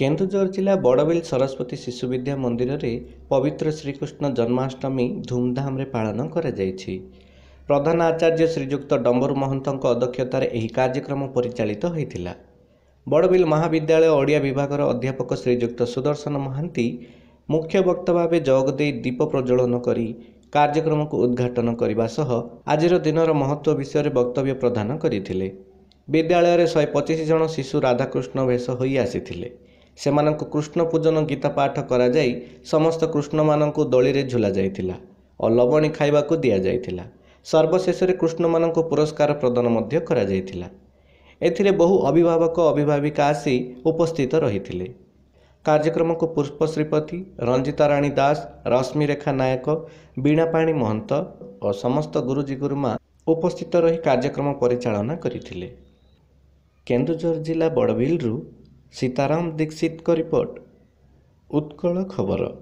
କେନ୍ଦୁଝର ଜିଲ୍ଲା ବଡ଼ବିଲ୍ ସରସ୍ୱତୀ ଶିଶୁ ବିଦ୍ୟା ମନ୍ଦିରରେ ପବିତ୍ର ଶ୍ରୀକୃଷ୍ଣ ଜନ୍ମାଷ୍ଟମୀ ଧୁମ୍ଧାମ୍ରେ ପାଳନ କରାଯାଇଛି ପ୍ରଧାନ ଆଚାର୍ଯ୍ୟ ଶ୍ରୀଯୁକ୍ତ ଡମ୍ବରୁ ମହନ୍ତଙ୍କ ଅଧ୍ୟକ୍ଷତାରେ ଏହି କାର୍ଯ୍ୟକ୍ରମ ପରିଚାଳିତ ହୋଇଥିଲା ବଡ଼ବିଲ୍ ମହାବିଦ୍ୟାଳୟ ଓଡ଼ିଆ ବିଭାଗର ଅଧ୍ୟାପକ ଶ୍ରୀଯୁକ୍ତ ସୁଦର୍ଶନ ମହାନ୍ତି ମୁଖ୍ୟ ବକ୍ତା ଭାବେ ଯୋଗ ଦେଇ ଦୀପ ପ୍ରଜ୍ୱଳନ କରି କାର୍ଯ୍ୟକ୍ରମକୁ ଉଦ୍ଘାଟନ କରିବା ସହ ଆଜିର ଦିନର ମହତ୍ତ୍ୱ ବିଷୟରେ ବକ୍ତବ୍ୟ ପ୍ରଦାନ କରିଥିଲେ ବିଦ୍ୟାଳୟରେ ଶହେ ପଚିଶ ଜଣ ଶିଶୁ ରାଧାକୃଷ୍ଣ ବେଶ ହୋଇ ଆସିଥିଲେ ସେମାନଙ୍କୁ କୃଷ୍ଣ ପୂଜନ ଗୀତା ପାଠ କରାଯାଇ ସମସ୍ତ କୃଷ୍ଣମାନଙ୍କୁ ଦୋଳିରେ ଝୁଲା ଯାଇଥିଲା ଓ ଲବଣୀ ଖାଇବାକୁ ଦିଆଯାଇଥିଲା ସର୍ବଶେଷରେ କୃଷ୍ଣମାନଙ୍କୁ ପୁରସ୍କାର ପ୍ରଦାନ ମଧ୍ୟ କରାଯାଇଥିଲା ଏଥିରେ ବହୁ ଅଭିଭାବକ ଅଭିଭାବିକା ଆସି ଉପସ୍ଥିତ ରହିଥିଲେ କାର୍ଯ୍ୟକ୍ରମକୁ ପୁଷ୍ପ ଶ୍ରୀପତି ରଞ୍ଜିତା ରାଣୀ ଦାସ ରଶ୍ମିରେଖା ନାୟକ ବୀଣାପାଣି ମହନ୍ତ ଓ ସମସ୍ତ ଗୁରୁଜୀ ଗୁରୁମା ଉପସ୍ଥିତ ରହି କାର୍ଯ୍ୟକ୍ରମ ପରିଚାଳନା କରିଥିଲେ କେନ୍ଦୁଝର ଜିଲ୍ଲା ବଡ଼ବିଲରୁ ସୀତାରାମ ଦୀକ୍ଷିତଙ୍କ ରିପୋର୍ଟ ଉତ୍କଳ ଖବର